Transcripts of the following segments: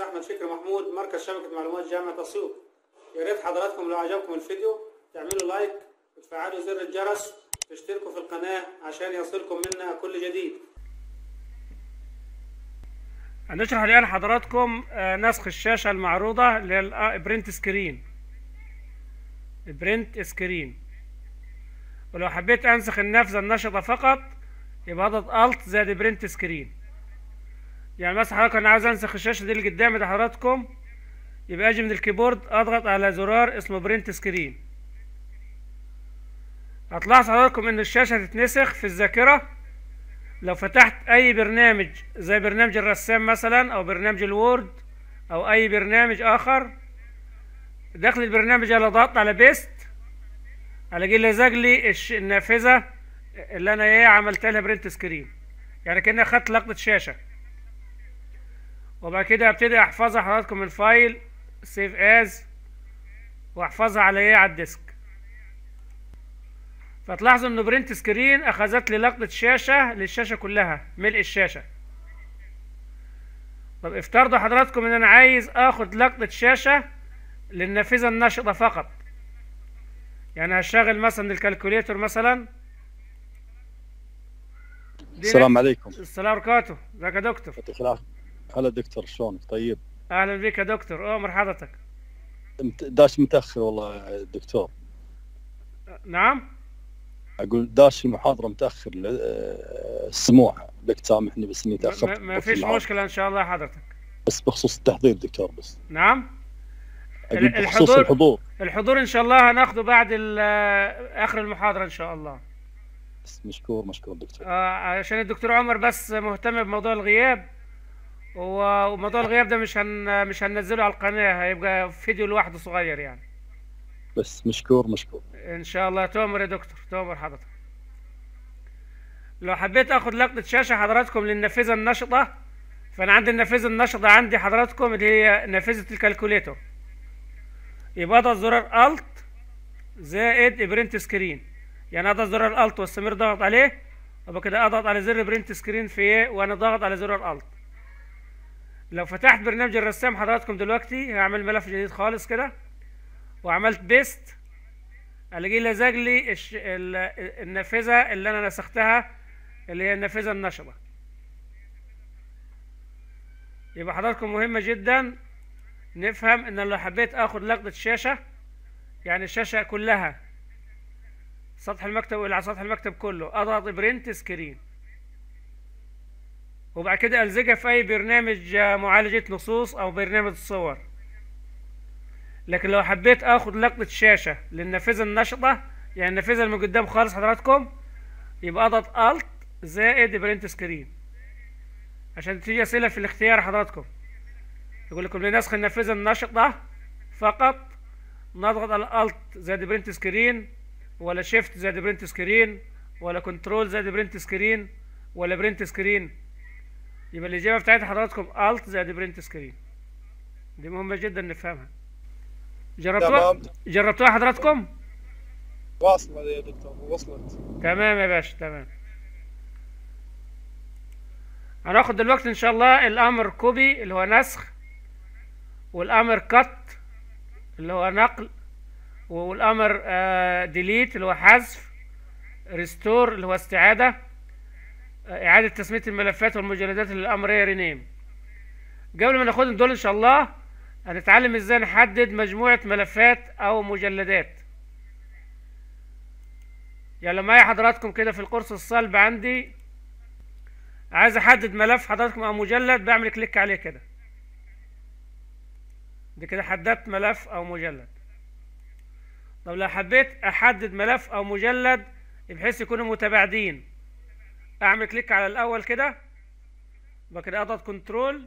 المهندس احمد فكر محمود مركز شبكه معلومات جامعه اسيوط يا ريت حضراتكم لو عجبكم الفيديو تعملوا لايك وتفعلوا زر الجرس وتشتركوا في القناه عشان يصلكم منا كل جديد هنشرح الان حضراتكم آه، نسخ الشاشه المعروضه للبرنت سكرين برنت سكرين ولو حبيت انسخ النافذه النشطه فقط يبقى اضغط الت زائد برنت سكرين يعني مثلا حضرتك انا عاوز انسخ الشاشه دي اللي قدامي ده حضراتكم يبقى اجي من الكيبورد اضغط على زرار اسمه برنت سكرين هتلاحظ حضراتكم ان الشاشه هتتنسخ في الذاكره لو فتحت اي برنامج زي برنامج الرسام مثلا او برنامج الوورد او اي برنامج اخر داخل البرنامج انا ضغطت على بيست هلاقي لزق لي النافذه اللي انا ايه عملت لها برنت سكرين يعني كأني اخدت لقطه شاشه وبعد كده ابتدي احفظها حضراتكم الفايل سيف از واحفظها على ايه على الديسك فتلاحظوا ان برنت سكرين اخذت لي لقطه شاشه للشاشه كلها ملء الشاشه طب افترضوا حضراتكم ان انا عايز اخد لقطه شاشه للنافذه الناشطه فقط يعني هشغل مثلا الكالكوليتر مثلا السلام عليكم السلام عليكم ازيك يا دكتور هلا دكتور شلونك طيب؟ اهلا بك يا دكتور اوه حضرتك داش متاخر والله دكتور نعم اقول داش المحاضره متاخر السموع بدك سامحني بس اني تاخرت ما فيش مشكله ان شاء الله حضرتك بس بخصوص التحضير دكتور بس نعم بخصوص الحضور الحضور ان شاء الله هناخذه بعد اخر المحاضره ان شاء الله مشكور مشكور دكتور آه عشان الدكتور عمر بس مهتم بموضوع الغياب وموضوع الغياب ده مش هن... مش هننزله على القناه هيبقى فيديو لوحده صغير يعني بس مشكور مشكور ان شاء الله تؤمر يا دكتور تؤمر حضرتك لو حبيت اخد لقطه شاشه حضراتكم للنافذه النشطه فانا عندي النافذه النشطه عندي حضراتكم اللي هي نافذه الكالكوليتر يبقى اضغط زرار الت زائد برنت سكرين يعني اضغط زرار الت واستمر ضغط عليه وبكده كده اضغط على زر برنت سكرين في ايه وانا ضاغط على زرار الت لو فتحت برنامج الرسام حضراتكم دلوقتي هعمل ملف جديد خالص كده وعملت بيست الاقي لزج لي الش... ال... النافذه اللي انا نسختها اللي هي النافذه النشبه يبقى حضراتكم مهمه جدا نفهم ان لو حبيت اخد لقطه شاشه يعني الشاشه كلها سطح المكتب على سطح المكتب كله اضغط برنت سكرين وبعد كده الزقها في أي برنامج آه، معالجة نصوص أو برنامج صور لكن لو حبيت آخد لقطة شاشة للنافذة النشطة يعني النافذة اللي من قدام خالص حضراتكم يبقى أضغط ألت زائد برنت سكرين عشان تيجي أسئلة في الاختيار حضراتكم يقول لكم لنسخ النافذة النشطة فقط نضغط على الت زائد برنت سكرين ولا شيفت زائد برنت سكرين ولا كنترول زائد برنت سكرين ولا برنت سكرين يبقى الإجابة بتاعت حضراتكم الت زائد برنت سكرين دي مهمة جدا نفهمها جربتوها جربتوها حضراتكم؟ واصلة يا دكتور وصلت تمام يا باشا تمام هناخد دلوقتي إن شاء الله الأمر كوبي اللي هو نسخ والأمر كت اللي هو نقل والأمر ديليت آه، اللي هو حذف ريستور اللي هو استعادة اعاده تسميه الملفات والمجلدات للامر رينيم قبل ما ناخدهم دول ان شاء الله هنتعلم ازاي نحدد مجموعه ملفات او مجلدات يعني معايا حضراتكم كده في القرص الصلب عندي عايز احدد ملف حضراتكم او مجلد بعمل كليك عليه كده دي كده حددت ملف او مجلد طب لو حبيت احدد ملف او مجلد بحيث يكونوا متباعدين اعمل كليك على الاول كده وبعد كده اضغط كنترول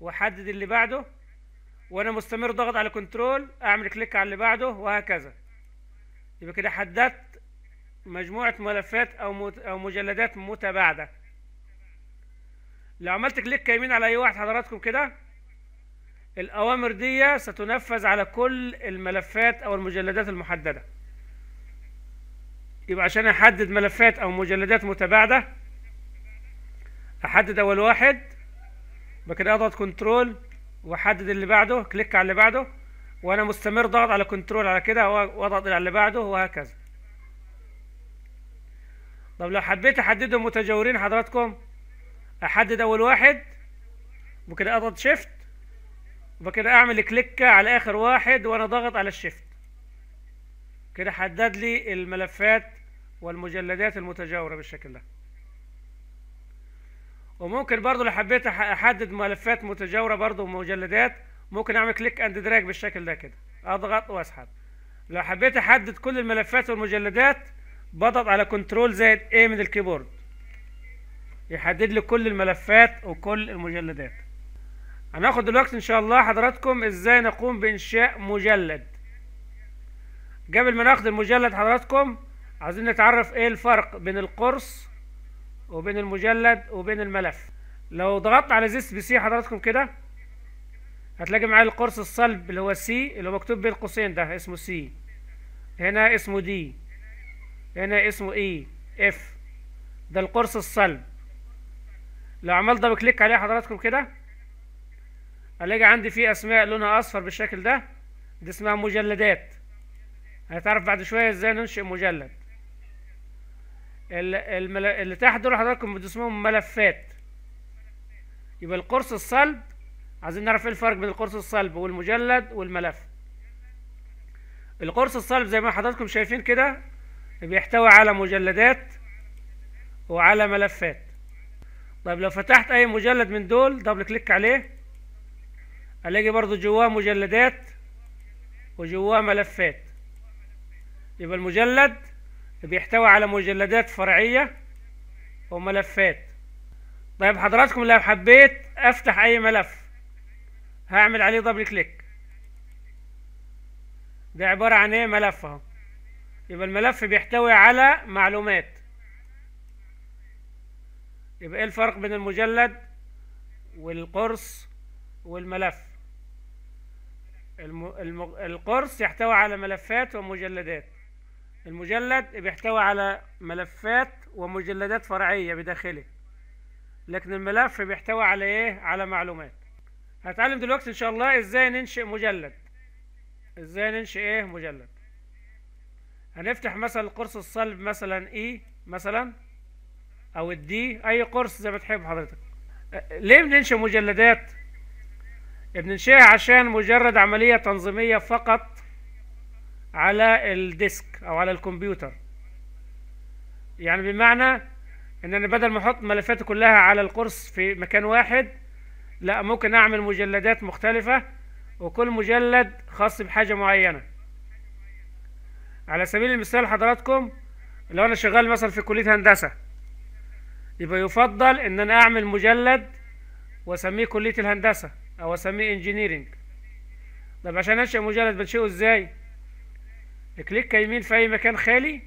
واحدد اللي بعده وانا مستمر ضغط على كنترول اعمل كليك على اللي بعده وهكذا يبقى كده حددت مجموعة ملفات او او مجلدات متباعدة لو عملت كليك يمين على اي واحد حضراتكم كده الاوامر دي ستنفذ على كل الملفات او المجلدات المحددة يبقى عشان احدد ملفات او مجلدات متباعده احدد اول واحد بكده اضغط كنترول واحدد اللي بعده كليك على اللي بعده وانا مستمر ضغط على كنترول على كده واضغط على اللي بعده وهكذا طب لو حبيت احددهم متجاورين حضراتكم احدد اول واحد وكده اضغط شيفت وبكده اعمل كليك على اخر واحد وانا ضاغط على الشيفت كده حدد لي الملفات والمجلدات المتجاورة بالشكل ده وممكن برضو لو حبيت احدد ملفات متجاورة برضو ومجلدات ممكن اعمل كليك اند دراج بالشكل ده كده اضغط واسحب لو حبيت احدد كل الملفات والمجلدات بضغط على كنترول زائد A من الكيبورد يحدد لي كل الملفات وكل المجلدات هناخد دلوقتي ان شاء الله حضراتكم ازاي نقوم بانشاء مجلد قبل ما ناخد المجلد حضراتكم عايزين نتعرف ايه الفرق بين القرص وبين المجلد وبين الملف لو ضغطت على زيس بي سي حضراتكم كده هتلاقي معايا القرص الصلب اللي هو سي اللي هو مكتوب بين قوسين ده اسمه سي هنا اسمه دي هنا اسمه اي اف ده القرص الصلب لو عملت دبل كليك عليه حضراتكم كده هلاقي عندي فيه اسماء لونها اصفر بالشكل ده دي اسمها مجلدات هتعرف بعد شوية ازاي ننشئ مجلد اللي تحت دول حضراتكم بتسموهم ملفات يبقى القرص الصلب عايزين نعرف ايه الفرق بين القرص الصلب والمجلد والملف القرص الصلب زي ما حضراتكم شايفين كده بيحتوي على مجلدات وعلى ملفات طيب لو فتحت اي مجلد من دول دبل كليك عليه هلاقي برضو جواه مجلدات وجواه ملفات يبقى المجلد بيحتوي على مجلدات فرعية وملفات طيب حضراتكم لو حبيت افتح اي ملف هعمل عليه دبل كليك ده عبارة عن ايه ملف اهو يبقى الملف بيحتوي على معلومات يبقى ايه الفرق بين المجلد والقرص والملف الم... الم... القرص يحتوي على ملفات ومجلدات المجلد بيحتوي على ملفات ومجلدات فرعية بداخله لكن الملف بيحتوي على ايه على معلومات هتعلم دلوقتي ان شاء الله ازاي ننشئ مجلد ازاي ننشئ ايه مجلد هنفتح مثلا قرص الصلب مثلا اي e مثلا او الدي اي قرص زي ما تحب حضرتك ليه بننشئ مجلدات بننشئها عشان مجرد عملية تنظيمية فقط على الديسك او على الكمبيوتر يعني بمعنى ان انا بدل ما احط ملفاتي كلها على القرص في مكان واحد لا ممكن اعمل مجلدات مختلفة وكل مجلد خاص بحاجة معينة على سبيل المثال حضراتكم لو انا شغال مثلا في كلية هندسة يبقى يفضل ان انا اعمل مجلد واسميه كلية الهندسة او اسميه انجينيرينج طب عشان انشئ مجلد بنشئه ازاي كليك يمين في أي مكان خالي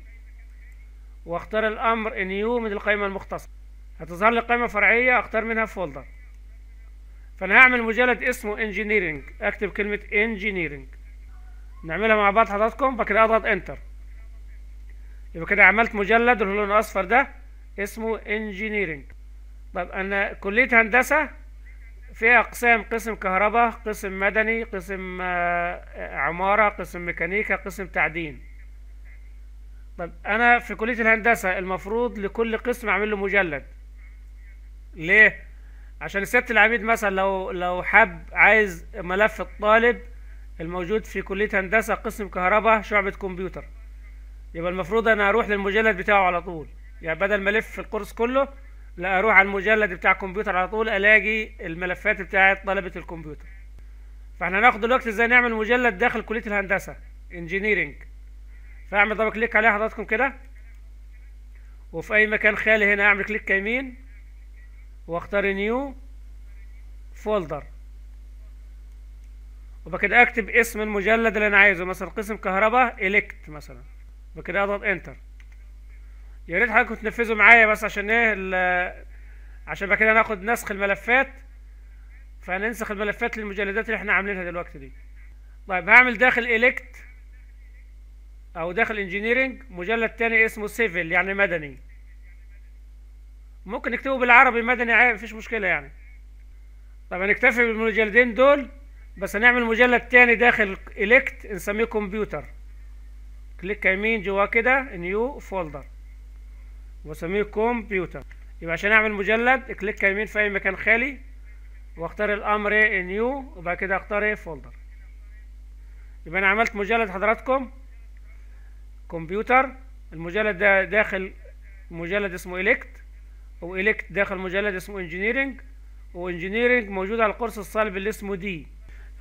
واختار الأمر نيو من القائمة المختصة هتظهر لي قائمة فرعية اختار منها فولدر فأنا هعمل مجلد اسمه انجينيرنج اكتب كلمة انجينيرنج نعملها مع بعض حضراتكم بعد كده اضغط انتر يبقى كده عملت مجلد اللي لونه اصفر ده اسمه انجينيرنج طب انا كلية هندسة فيها أقسام قسم كهرباء قسم مدني قسم آه، عمارة قسم ميكانيكا قسم تعدين طب أنا في كلية الهندسة المفروض لكل قسم أعمل له مجلد ليه؟ عشان سيادة العميد مثلا لو لو حب عايز ملف الطالب الموجود في كلية هندسة قسم كهرباء شعبة كمبيوتر يبقى المفروض أنا أروح للمجلد بتاعه على طول يعني بدل ما ألف القرص كله لا اروح على المجلد بتاع الكمبيوتر على طول الاقي الملفات بتاعه طلبه الكمبيوتر فاحنا هناخد دلوقتي ازاي نعمل مجلد داخل كليه الهندسه انجينيرنج فاعمل دبل كليك عليها حضراتكم كده وفي اي مكان خالي هنا اعمل كليك يمين واختار نيو فولدر وبكده اكتب اسم المجلد اللي انا عايزه مثلا قسم كهرباء الكت مثلا وبكده اضغط انتر يا ريت حضراتكم تنفذوا معايا بس عشان ايه عشان بقى كده هناخد نسخ الملفات فننسخ الملفات للمجلدات اللي احنا عاملينها دلوقتي دي طيب هعمل داخل اليكت او داخل انجينيرنج مجلد تاني اسمه سيفل يعني مدني ممكن نكتبه بالعربي مدني عادي مفيش مشكله يعني طب هنكتفي بالمجلدين دول بس هنعمل مجلد تاني داخل اليكت نسميه كمبيوتر كليك يمين جواه كده نيو فولدر واسميه كمبيوتر يبقى عشان اعمل مجلد اكليك يمين في اي مكان خالي واختار الامر ايه نيو وبعد كده اختار ايه فولدر يبقى انا عملت مجلد حضراتكم كمبيوتر المجلد ده داخل مجلد اسمه او والكت داخل مجلد اسمه انجينيرنج وانجينيرنج موجود على القرص الصلب اللي اسمه دي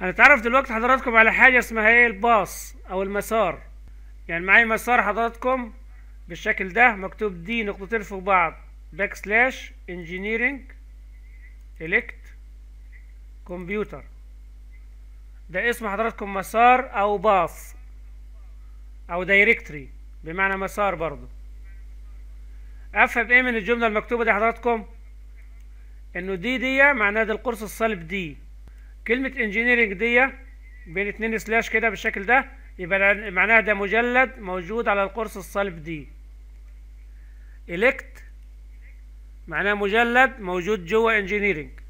هنتعرف دلوقتي حضراتكم على حاجه اسمها ايه الباص او المسار يعني معايا مسار حضراتكم بالشكل ده مكتوب دي نقطتين فوق بعض باك سلاش انجينيرنج الكت كمبيوتر ده اسم حضراتكم مسار او باص او دايركتري بمعنى مسار برضه افهم ايه من الجمله المكتوبه دي حضراتكم انه دي دي معناها ده القرص الصلب دي كلمه انجينيرنج دي بين اتنين سلاش كده بالشكل ده يبقى معناها ده مجلد موجود على القرص الصلب دي الكت معناه مجلد موجود جوا engineering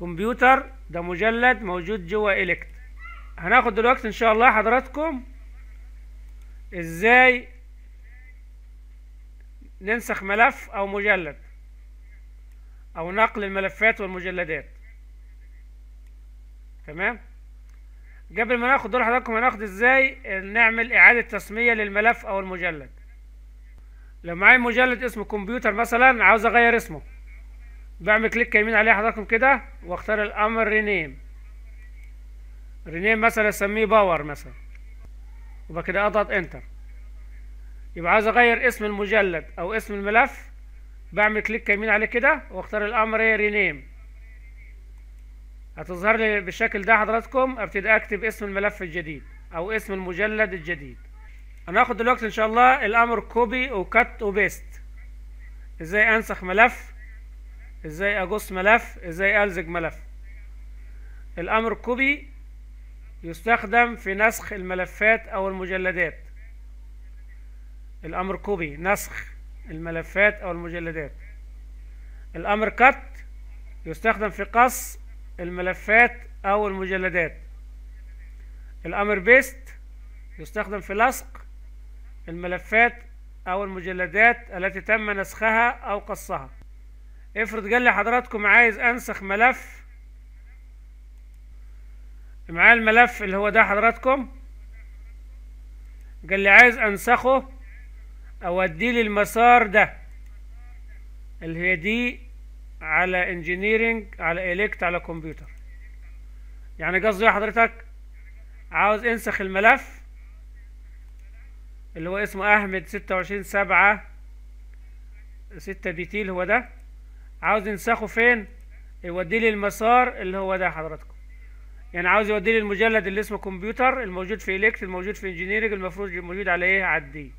كمبيوتر ده مجلد موجود جوا الكت هناخد دلوقتي ان شاء الله حضراتكم ازاي ننسخ ملف او مجلد او نقل الملفات والمجلدات تمام قبل ما ناخد دول حضراتكم هناخد ازاي نعمل اعادة تسمية للملف او المجلد لو معايا مجلد اسمه كمبيوتر مثلا عاوز اغير اسمه بعمل كليك يمين عليه حضراتكم كده واختار الامر رينيم رينيم مثلا اسميه باور مثلا وبعد كده اضغط انتر يبقى عاوز اغير اسم المجلد او اسم الملف بعمل كليك يمين عليه كده واختار الامر رينيم هتظهر لي بالشكل ده حضراتكم ابتدي اكتب اسم الملف الجديد او اسم المجلد الجديد هناخد دلوقتي ان شاء الله الامر كوبي وكت وبيست ازاي انسخ ملف ازاي اقص ملف ازاي الزج ملف الامر كوبي يستخدم في نسخ الملفات او المجلدات الامر كوبي نسخ الملفات او المجلدات الامر كت يستخدم في قص الملفات او المجلدات الامر بيست يستخدم في لصق الملفات أو المجلدات التي تم نسخها أو قصها افرض قال لي حضراتكم عايز أنسخ ملف معايا الملف اللي هو ده حضراتكم قال لي عايز أنسخه أو أديه المسار ده اللي هي دي على انجينيرنج على إلكت على كمبيوتر يعني قصدي إيه حضرتك عاوز انسخ الملف اللي هو اسمه احمد ستة وعشرين سبعة ستة ديتيل هو ده عاوز ينسخه فين يودي لي المسار اللي هو ده حضراتكم يعني عاوز يودي لي المجلد اللي اسمه كمبيوتر الموجود في الكت الموجود في انجينيرنج المفروض موجود على ايه على الدي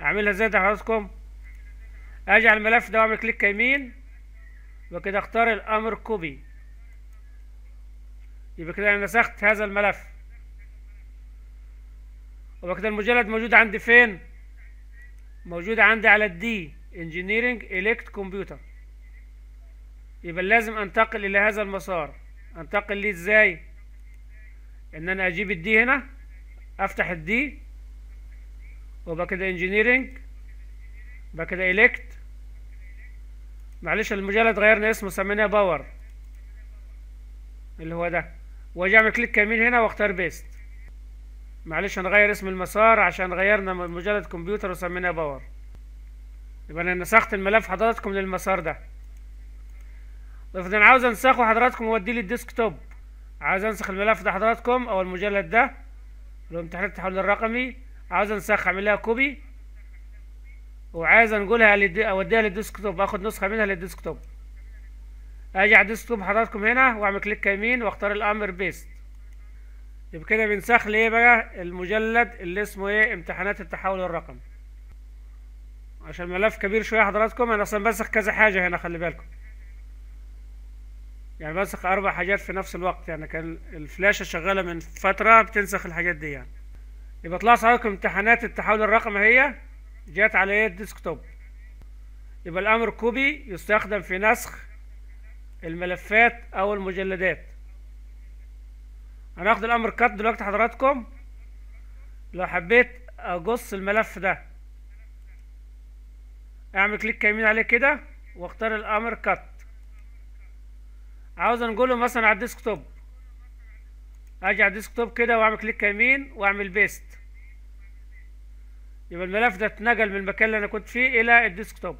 اعملها ازاي ده حضراتكم اجي على الملف ده واعمل كليك يمين وكده اختار الامر كوبي يبقى كده انا نسخت هذا الملف وبكده المجلد موجود عندي فين موجود عندي على الدي انجينيرنج الكت كمبيوتر يبقى لازم انتقل الى هذا المسار انتقل ليه ازاي ان انا اجيب الدي هنا افتح الدي وبعد كده انجينيرنج بقى كده الكت معلش المجلد غيرنا اسمه سميناه باور اللي هو ده واجي اعمل كليك يمين هنا واختار بيست معلش هنغير اسم المسار عشان غيرنا مجلد كمبيوتر وسميناه باور يبقى انا نسخت الملف حضراتكم للمسار ده طيب انا عاوز انسخه حضراتكم واديه للديسك توب عاوز انسخ الملف ده حضراتكم او المجلد ده لو امتحان التحول الرقمي عاوز انسخ اعمل لها كوبي وعايز انقلها اوديها للديسك توب اخد نسخه منها للديسك توب اجي على الديسك توب حضراتكم هنا واعمل كليك يمين واختار الامر بيست يبقى كده بنسخ ليه بقى المجلد اللي اسمه ايه امتحانات التحول الرقمي عشان ملف كبير شويه حضراتكم انا اصلا بنسخ كذا حاجه هنا خلي بالكم يعني بنسخ اربع حاجات في نفس الوقت يعني كان الفلاشه شغاله من فتره بتنسخ الحاجات دي يعني يبقى طلعت حضراتكم امتحانات التحول الرقمي هي جات على ايه الديسكتوب يبقى الامر كوبي يستخدم في نسخ الملفات او المجلدات هناخد الامر كات دلوقتي حضراتكم لو حبيت اقص الملف ده اعمل كليك يمين عليه كده واختار الامر كات عاوز انقله مثلا على الديسك توب اجي على الديسك توب كده واعمل كليك يمين واعمل بيست يبقى الملف ده اتنقل من المكان اللي انا كنت فيه الى الديسك توب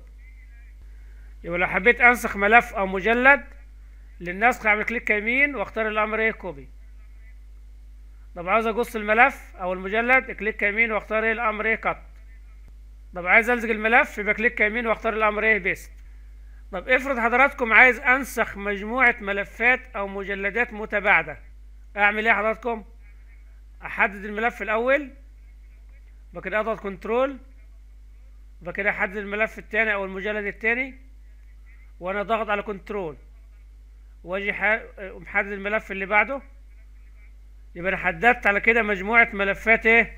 يبقى لو حبيت انسخ ملف او مجلد للنسخ اعمل كليك يمين واختار الامر ايه كوبي طب عاوز اقص الملف او المجلد كليك يمين واختار ايه الامر ايه كات طب عايز الزق الملف يبقى كليك يمين واختار الامر ايه بيست طب افرض حضراتكم عايز انسخ مجموعة ملفات او مجلدات متباعدة اعمل ايه حضراتكم احدد الملف الاول بكده اضغط كنترول بكده احدد الملف الثاني او المجلد الثاني وانا ضاغط على كنترول واجي محدد الملف اللي بعده يبقى انا حددت على كده مجموعه ملفات ايه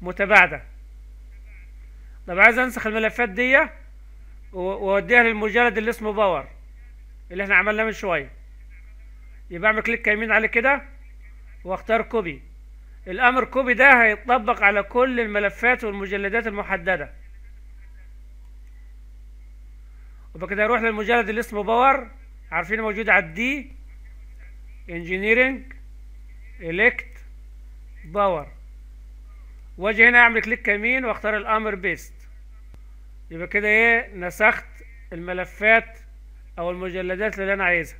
متباعده طب عايز انسخ الملفات دي واوديها للمجلد اللي اسمه باور اللي احنا عملناه من شويه يبقى اعمل كليك يمين عليه كده واختار كوبي الامر كوبي ده هيتطبق على كل الملفات والمجلدات المحدده يبقى كده اروح للمجلد اللي اسمه باور عارفين موجود على الدي انجينيرنج الكت باور واجي هنا اعمل كليك يمين واختار الامر بيست يبقى كده ايه نسخت الملفات او المجلدات اللي انا عايزها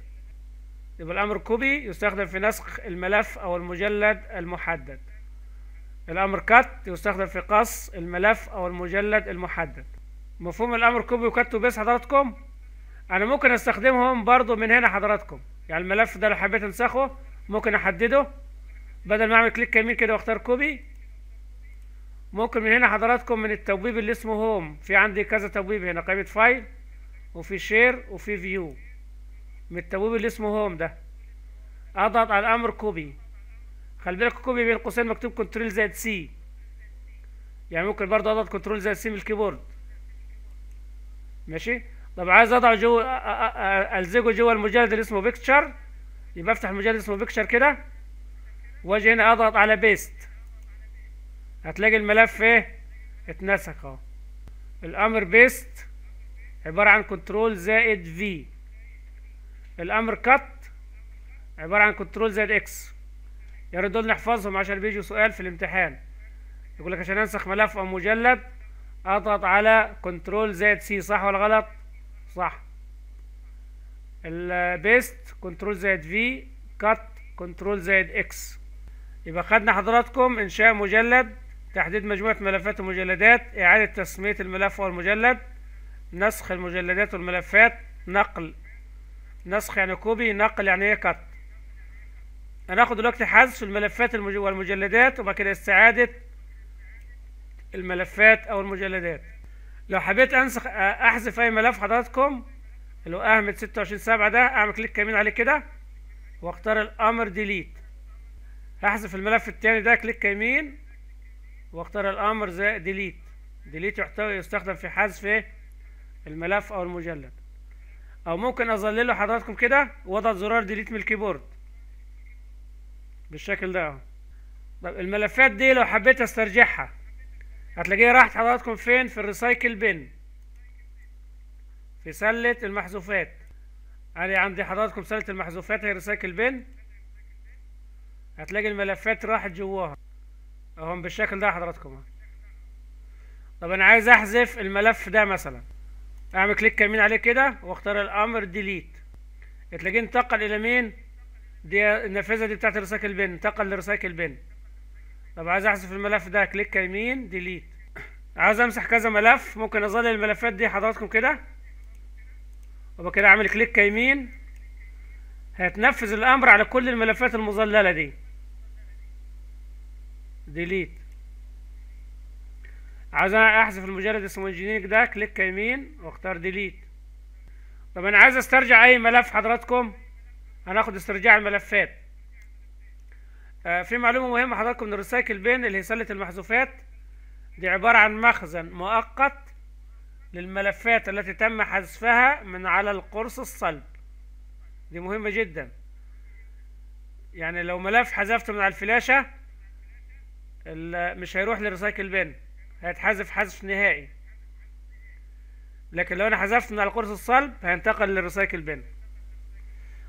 يبقى الامر كوبي يستخدم في نسخ الملف او المجلد المحدد الامر كات يستخدم في قص الملف او المجلد المحدد مفهوم الامر كوبي وكات وبيس حضراتكم انا ممكن استخدمهم برضو من هنا حضراتكم يعني الملف ده لو حبيت انسخه ممكن احدده بدل ما اعمل كليك يمين كده واختار كوبي ممكن من هنا حضراتكم من التبويب اللي اسمه هوم في عندي كذا تبويب هنا قائمة فايل وفي شير وفي فيو من التبويب اللي اسمه هوم ده اضغط على الامر كوبي خلي بالك كوبي بين قوسين مكتوب كنترول زائد سي يعني ممكن برضه اضغط كنترول زائد سي من الكيبورد ماشي طب عايز اضع جوه الزجه جوه المجلد اللي اسمه بيكتشر يبقى افتح المجلد اسمه بيكتشر كده واجي هنا اضغط على بيست هتلاقي الملف ايه اتنسخ اهو الامر بيست عبارة عن كنترول زائد في الامر كات عبارة عن كنترول زائد اكس يا ريت دول نحفظهم عشان بيجوا سؤال في الامتحان يقول لك عشان انسخ ملف او مجلد اضغط على كنترول زائد سي صح ولا غلط صح البيست كنترول زائد في كات كنترول زائد اكس يبقى خدنا حضراتكم إنشاء مجلد تحديد مجموعة ملفات ومجلدات إعادة تسمية الملف والمجلد نسخ المجلدات والملفات نقل نسخ يعني كوبي نقل يعني ايه كت هناخد دلوقتي حذف الملفات والمجلدات وبعد كده استعادة الملفات أو المجلدات لو حبيت أنسخ أحذف أي ملف حضراتكم اللي هو اهمد 26 سبعة ده أعمل كليك يمين عليه كده واختار الأمر ديليت هحذف الملف التاني ده كليك يمين واختار الامر زي ديليت ديليت يحتوي يستخدم في حذف إيه؟ الملف او المجلد او ممكن اظلله حضراتكم كده واضغط زرار ديليت من الكيبورد بالشكل ده اهو طب الملفات دي لو حبيت استرجعها هتلاقيها راحت حضراتكم فين في الريسايكل بن في سله المحذوفات انا عندي حضراتكم سله المحذوفات هي الريسايكل بن هتلاقي الملفات راحت جواها اهم بالشكل ده حضراتكم طب انا عايز احذف الملف ده مثلا اعمل كليك يمين عليه كده واختار الامر ديليت هتلاقيه انتقل الى مين دي النافذه دي بتاعت الريسايكل بن انتقل للريسايكل بن طب عايز احذف الملف ده كليك يمين ديليت عايز امسح كذا ملف ممكن اظلل الملفات دي حضراتكم كده وبكده اعمل كليك يمين هيتنفذ الامر على كل الملفات المظلله دي ديليت عايز انا احذف المجرد اسمه انجينيرنج ده كليك يمين واختار ديليت طب انا عايز استرجع اي ملف حضراتكم هناخد استرجاع الملفات آه في معلومه مهمه حضراتكم ان الريسايكل بين اللي هي سله المحذوفات دي عباره عن مخزن مؤقت للملفات التي تم حذفها من على القرص الصلب دي مهمه جدا يعني لو ملف حذفته من على الفلاشه مش هيروح للريسايكل بن هيتحذف حذف نهائي لكن لو انا حذفت من القرص الصلب هينتقل للريسايكل بن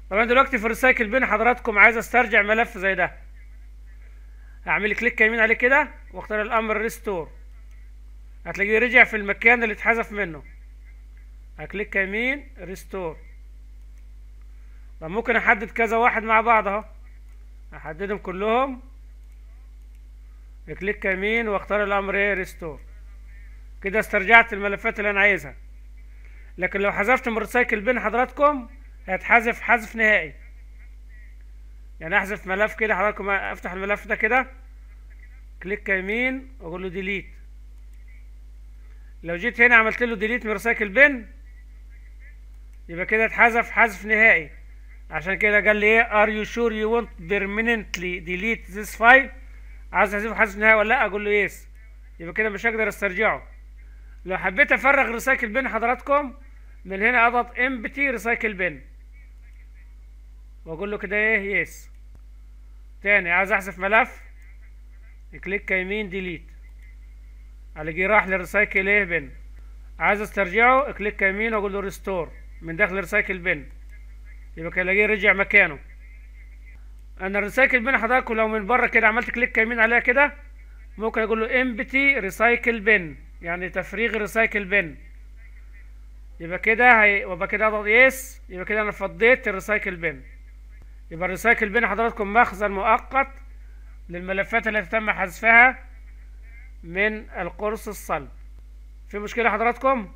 طبعا دلوقتي في الريسايكل بن حضراتكم عايز استرجع ملف زي ده اعمل كليك يمين عليه كده واختار الامر ريستور هتلاقيه رجع في المكان اللي اتحذف منه هكليك يمين ريستور طب ممكن احدد كذا واحد مع بعض اهو احددهم كلهم كليك يمين واختار الامر ايه ريستور كده استرجعت الملفات اللي انا عايزها لكن لو حذفت من الريسايكل بين حضراتكم هيتحذف حذف نهائي يعني احذف ملف كده حضراتكم افتح الملف ده كده كليك يمين واقول له ديليت لو جيت هنا عملت له ديليت من ريسايكل بين يبقى كده اتحذف حذف نهائي عشان كده قال لي ايه ار يو شور يو ونت بيرمننتلي ديليت ذيس فايل عايز تعزمه حاسس حدث نهائي ولا لا اقول له يس يبقى كده مش هقدر استرجعه لو حبيت افرغ ريسايكل بين حضراتكم من هنا اضغط امبتي ريسايكل بين واقول له كده ايه يس تاني عايز احذف ملف كليك يمين ديليت الاقيه راح للريسايكل ايه بين عايز استرجعه كليك يمين واقول له ريستور من داخل ريسايكل بين يبقى كده الاقيه رجع مكانه انا الريسايكل بين حضراتكم لو من بره كده عملت كليك يمين عليها كده ممكن اقول له امبتي ريسايكل بن يعني تفريغ ريسايكل بن يبقى كده هي... يبقى كده اضغط يس يبقى كده انا فضيت الريسايكل بن يبقى الريسايكل بن حضراتكم مخزن مؤقت للملفات التي تم حذفها من القرص الصلب في مشكله حضراتكم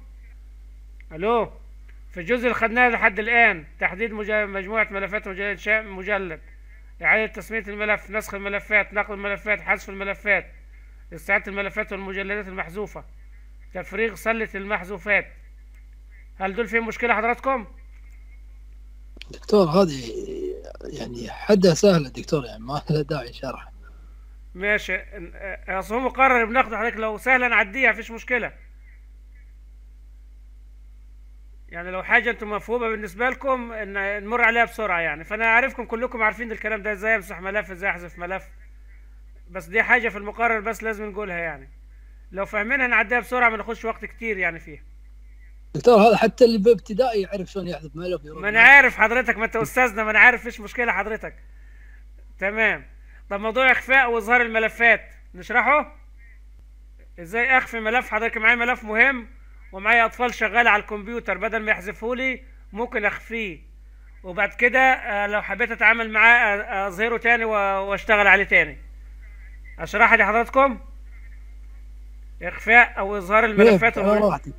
الو في الجزء اللي خدناه لحد الان تحديد مجا... مجموعه ملفات مجلد مجلد إعادة تسمية الملف نسخ الملفات نقل الملفات حذف الملفات استعادة الملفات والمجلدات المحذوفة تفريغ سلة المحذوفات هل دول فيهم مشكلة حضراتكم؟ دكتور هذه يعني حدها سهلة دكتور يعني ما لها داعي شرح ماشي اصل هو مقرر بناخده حضرتك لو سهلة نعديها فيش مشكلة يعني لو حاجه انتم مفهومه بالنسبه لكم ان نمر عليها بسرعه يعني فانا عارفكم كلكم عارفين الكلام ده ازاي امسح ملف ازاي احذف ملف بس دي حاجه في المقرر بس لازم نقولها يعني لو فاهمينها نعديها بسرعه ما ناخدش وقت كتير يعني فيها دكتور هذا حتى اللي بابتدائي يعرف شلون يحذف ملف ما انا عارف حضرتك ما انت استاذنا ما انا عارف ايش مشكله حضرتك تمام طب موضوع اخفاء واظهار الملفات نشرحه ازاي اخفي ملف حضرتك معايا ملف مهم ومعايا اطفال شغاله على الكمبيوتر بدل ما يحذفوا لي ممكن اخفيه وبعد كده آه، لو حبيت اتعامل معاه آه، آه، اظهره تاني واشتغل عليه تاني اشرحها لحضراتكم اخفاء او اظهار الملفات على راحتك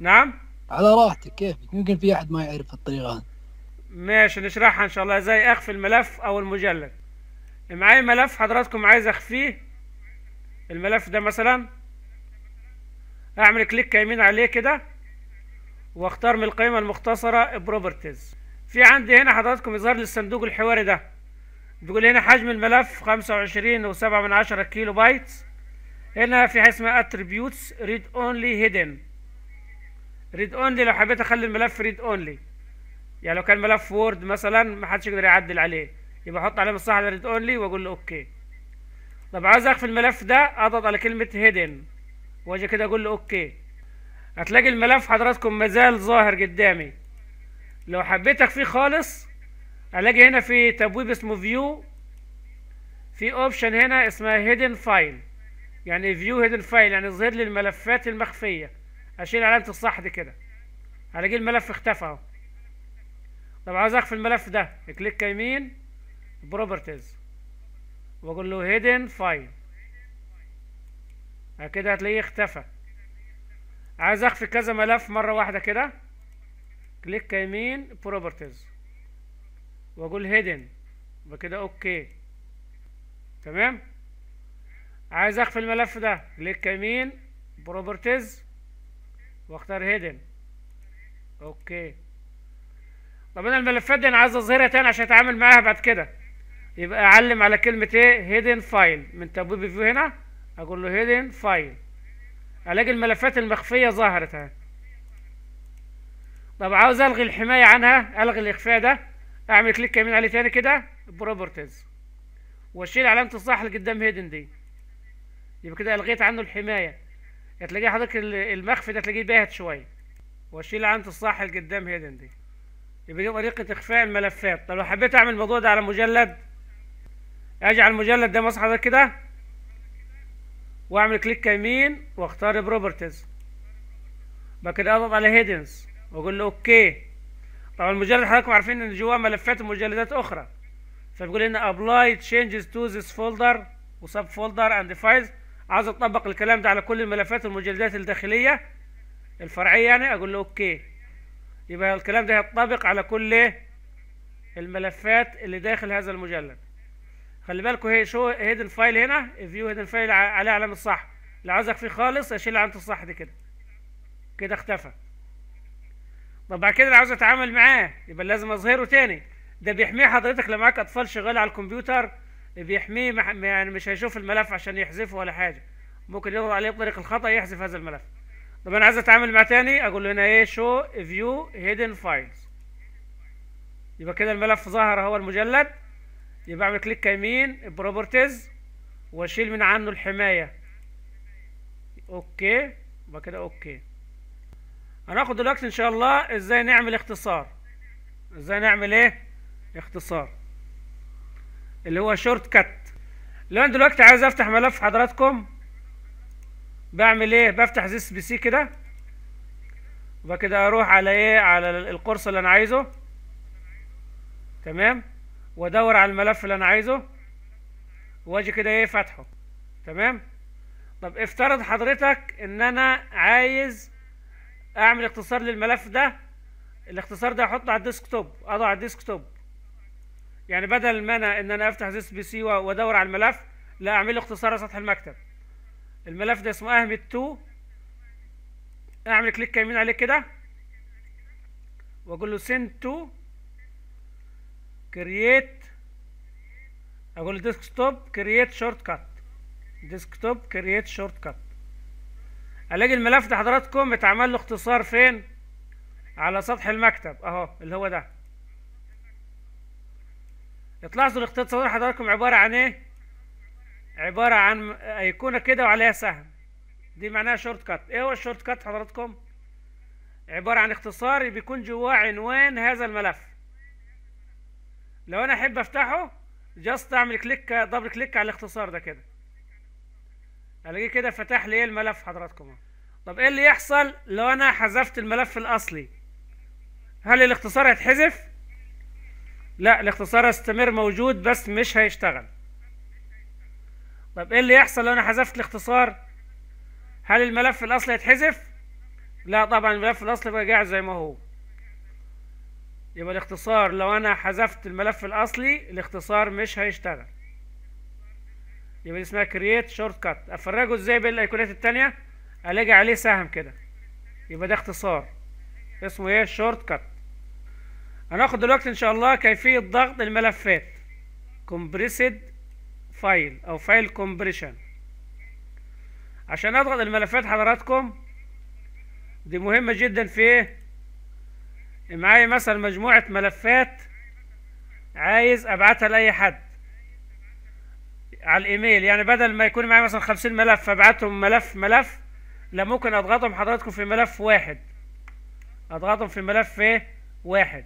نعم على راحتك كيف يمكن في احد ما يعرف الطريقه هذه ماشي نشرحها ان شاء الله ازاي اخفي الملف او المجلد معايا ملف حضراتكم عايز اخفيه الملف ده مثلا اعمل كليك يمين عليه كده واختار من القائمة المختصرة بروبرتيز في عندي هنا حضراتكم يظهر لي الصندوق الحواري ده بيقول هنا حجم الملف خمسة وعشرين وسبعة من عشرة كيلو بايت هنا في حاجة اسمها اتريبيوتس ريد اونلي هيدن ريد اونلي لو حبيت اخلي الملف ريد اونلي يعني لو كان ملف وورد مثلا محدش يقدر يعدل عليه يبقى احط علامه صح على ريد اونلي واقول له اوكي طب عايز اقفل الملف ده اضغط على كلمه هيدن واجي كده اقول له اوكي هتلاقي الملف حضراتكم مازال ظاهر قدامي لو حبيت اخفيه خالص الاقي هنا في تبويب اسمه فيو في اوبشن هنا اسمها هيدن فايل يعني فيو هيدن فايل يعني يظهر لي الملفات المخفيه اشيل علامه الصح دي كده هلاقي الملف اختفى اهو طب عاوز اخفي الملف ده كليك يمين بروبرتيز واقول له هيدن فايل كده هتلاقيه اختفى عايز اخفي كذا ملف مره واحده كده كليك يمين بروبرتيز واقول هيدن كده اوكي تمام عايز اخفي الملف ده كليك يمين بروبرتيز واختار هيدن اوكي طب انا الملفات دي انا عايز اظهرها تاني عشان اتعامل معاها بعد كده يبقى اعلم على كلمه ايه هيدن فايل من تبويب فيو هنا اقول له هيدن فايل الاقي الملفات المخفيه ظهرت اهي طب عاوز الغي الحمايه عنها الغي الاخفاء ده اعمل كليك يمين عليه تاني كده بروبرتيز واشيل علامه الصح اللي قدام هيدن دي يبقى كده الغيت عنه الحمايه هتلاقيه حضرتك المخفي ده تلاقيه باهت شويه واشيل علامه الصح اللي قدام هيدن دي يبقى دي طريقه اخفاء الملفات طب لو حبيت اعمل الموضوع ده على مجلد اجي على المجلد ده مصحف كده واعمل كليك يمين واختار بروبرتيز بعد كده اضغط على هيدنز واقول له اوكي طبعا المجلد حضراتكم عارفين ان جواه ملفات ومجلدات اخرى فبيقول لنا ابلاي تشينجز تو ذيس فولدر وسب فولدر اند فايلز عايز اطبق الكلام ده على كل الملفات والمجلدات الداخليه الفرعيه يعني اقول له اوكي يبقى الكلام ده هيطبق على كل الملفات اللي داخل هذا المجلد خلي بالكوا هي شو هيد الفايل هنا فيو هيد الفايل عليه علامه صح اللي عايزك فيه خالص اشيل علامه الصح دي كده كده اختفى طب بعد كده اللي عاوز اتعامل معاه يبقى لازم اظهره تاني ده بيحميه حضرتك لو معاك اطفال شغال على الكمبيوتر بيحميه مح... يعني مش هيشوف الملف عشان يحذفه ولا حاجه ممكن يضغط عليه بطريق الخطا يحذف هذا الملف طب انا عايز اتعامل معاه تاني اقول له هنا ايه شو فيو هيدن فايلز يبقى كده الملف ظهر اهو المجلد يبقى اعمل كليك يمين البروبرتيز واشيل من عنه الحمايه اوكي يبقى كده اوكي هناخد دلوقتي ان شاء الله ازاي نعمل اختصار ازاي نعمل ايه اختصار اللي هو شورت كات لو انا دلوقتي عايز افتح ملف حضراتكم بعمل ايه بفتح زيس بي سي كده وبعد كده اروح على ايه على القرص اللي انا عايزه تمام وادور على الملف اللي انا عايزه واجي كده ايه فاتحه تمام طب افترض حضرتك ان انا عايز اعمل اختصار للملف ده الاختصار ده احطه على الديسكتوب اضع على الديسكتوب يعني بدل ما انا ان انا افتح زيس بي سي وادور على الملف لا اعمل له اختصار على سطح المكتب الملف ده اسمه اهمت 2 اعمل كليك يمين عليه كده واقول له سنت 2 كرييت اقول توب كرييت شورت كات ديسكتوب كرييت شورت كات الاقي الملف ده حضراتكم اتعمل له اختصار فين على سطح المكتب اهو اللي هو ده تلاحظوا الاختصار حضراتكم عباره عن ايه عباره عن ايقونه كده وعليها سهم دي معناها شورت كات ايه هو الشورت كات حضراتكم عباره عن اختصار بيكون جواه عنوان هذا الملف لو انا احب افتحه جاست اعمل كليك دبل كليك على الاختصار ده كده الاقيه كده فتح لي إيه الملف حضراتكم طب ايه اللي يحصل لو انا حذفت الملف الاصلي هل الاختصار هيتحذف لا الاختصار هيستمر موجود بس مش هيشتغل طب ايه اللي يحصل لو انا حذفت الاختصار هل الملف الاصلي هيتحذف لا طبعا الملف الاصلي بقى قاعد زي ما هو يبقى الاختصار لو انا حذفت الملف الاصلي الاختصار مش هيشتغل يبقى اسمها كرييت شورت كات افرجه ازاي بالايقونات التانية الاقي عليه سهم كده يبقى ده اختصار اسمه ايه شورت كات هناخد دلوقتي ان شاء الله كيفية ضغط الملفات كومبريسد فايل او فايل كومبريشن عشان اضغط الملفات حضراتكم دي مهمة جدا في ايه معايا مثلا مجموعة ملفات عايز ابعتها لأي حد على الايميل يعني بدل ما يكون معايا مثلا خمسين ملف فابعتهم ملف ملف لا ممكن اضغطهم حضراتكم في ملف واحد اضغطهم في ملف ايه واحد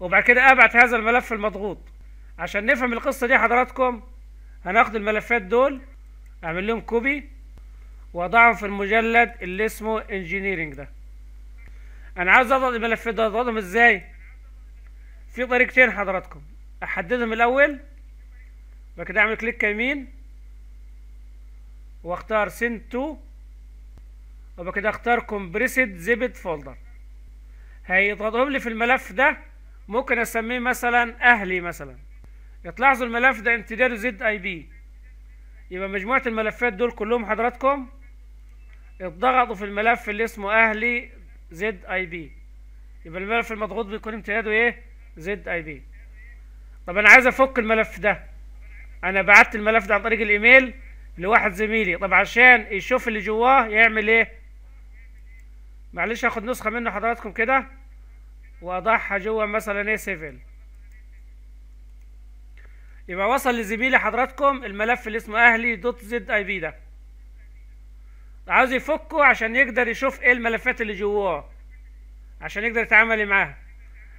وبعد كده ابعت هذا الملف المضغوط عشان نفهم القصة دي حضراتكم هناخد الملفات دول اعمل لهم كوبي واضعهم في المجلد اللي اسمه انجينيرنج ده انا عاوز اضغط الملف ده اضغطهم ازاي في طريقتين حضراتكم احددهم الاول بكده كده اعمل كليك يمين واختار سنت تو وبعد كده اختار كومبريسد زبد فولدر هيضغطهم لي في الملف ده ممكن اسميه مثلا اهلي مثلا تلاحظوا الملف ده امتداده زد اي بي يبقى مجموعة الملفات دول كلهم حضراتكم اتضغطوا في الملف اللي اسمه اهلي زد اي بي يبقى الملف المضغوط بيكون امتداده ايه زد اي بي طب انا عايز افك الملف ده انا بعت الملف ده عن طريق الايميل لواحد زميلي طب عشان يشوف اللي جواه يعمل ايه معلش هاخد نسخه منه حضراتكم كده واضعها جوه مثلا ايه سيفل يبقى وصل لزميلي حضراتكم الملف اللي اسمه اهلي دوت زد اي بي ده عاوز يفكه عشان يقدر يشوف ايه الملفات اللي جواه عشان يقدر يتعامل معاها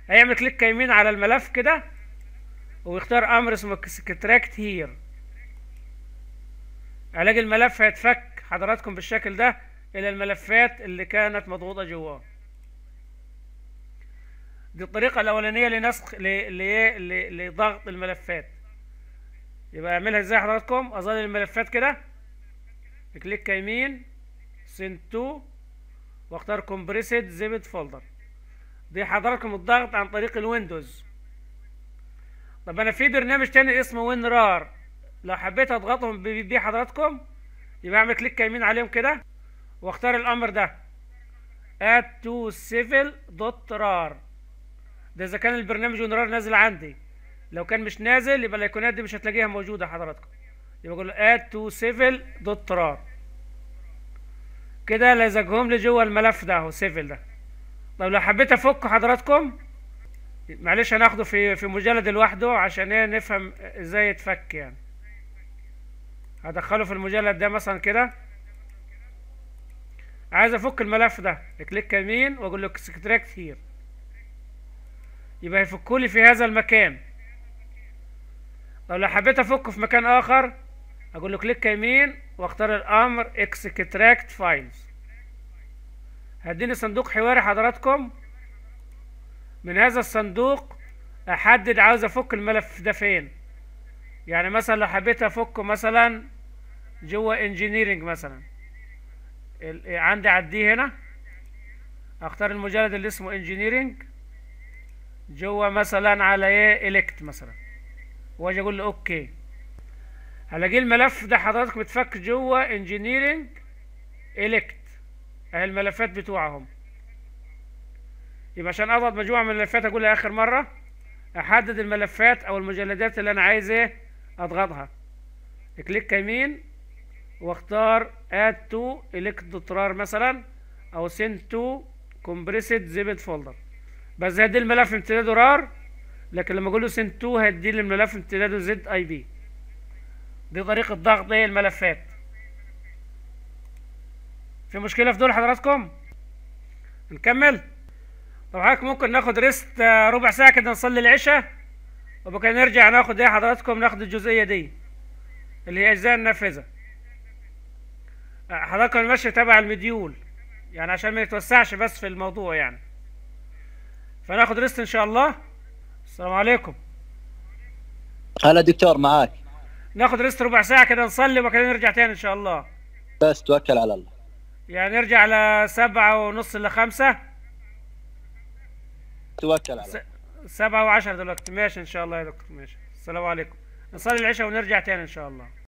هيعمل كليك يمين على الملف كده ويختار امر اسمه سكتراكت هير علاج الملف هيتفك حضراتكم بالشكل ده الى الملفات اللي كانت مضغوطه جواه دي الطريقه الاولانيه لنسخ ل... ل... لضغط الملفات يبقى اعملها ازاي حضراتكم اظل الملفات كده كليك يمين سنت 2 واختار كومبريسد زبد فولدر دي حضراتكم الضغط عن طريق الويندوز طب انا في برنامج تاني اسمه وين رار لو حبيت اضغطهم بيه حضراتكم يبقى اعمل كليك يمين عليهم كده واختار الامر ده اد تو سيفل دوت رار ده اذا كان البرنامج وين رار نازل عندي لو كان مش نازل يبقى الايقونات دي مش هتلاقيها موجوده حضراتكم يبقى اقول له اد تو سيفل دوت رار كده لزجهم لي جوه الملف ده اهو سيفل ده طب لو حبيت افك حضراتكم معلش هناخده في في مجلد لوحده عشان ايه نفهم ازاي يتفك يعني هدخله في المجلد ده مثلا كده عايز افك الملف ده اكليك يمين واقول له اكستراكت هير يبقى هيفكولي في هذا المكان طب لو حبيت افكه في مكان اخر اقول له كليك يمين واختار الامر اكستراكت فايلز هديني صندوق حواري حضراتكم من هذا الصندوق احدد عاوز افك الملف ده فين يعني مثلا لو حبيت افكه مثلا جوه انجينيرنج مثلا عندي عديه هنا اختار المجلد اللي اسمه انجينيرنج جوه مثلا على ايه الكت مثلا واجي اقول له اوكي هلاقي الملف ده حضرتك متفك جوه انجينيرنج الكت اهي الملفات بتوعهم يبقى عشان اضغط مجموعه من الملفات اقولها اخر مره احدد الملفات او المجلدات اللي انا عايز ايه اضغطها كليك يمين واختار اد تو الكت دوت رار مثلا او سنت تو كومبريسد زبد فولدر بس هيدي الملف امتداده رار لكن لما اقول له سنت تو هيديني الملف امتداده زد اي بي بطريقة ضغط ايه الملفات في مشكلة في دول حضراتكم نكمل طب حضرتك ممكن ناخد ريست آه، ربع ساعة كده نصلي العشاء وبكده نرجع ناخد ايه حضراتكم ناخد الجزئية دي اللي هي اجزاء النافذة آه، حضراتكم المشي تبع المديول يعني عشان ما نتوسعش بس في الموضوع يعني فناخد ريست ان شاء الله السلام عليكم هلا دكتور معاك ناخد ريست ربع ساعه كده نصلي وبعد نرجع تاني ان شاء الله بس توكل على الله يعني نرجع لسبعة ونص ل خمسة توكل على الله سبعة وعشرة دلوقتي ماشي إن شاء الله يا دكتور ماشي السلام عليكم نصلي العشاء ونرجع تاني إن شاء الله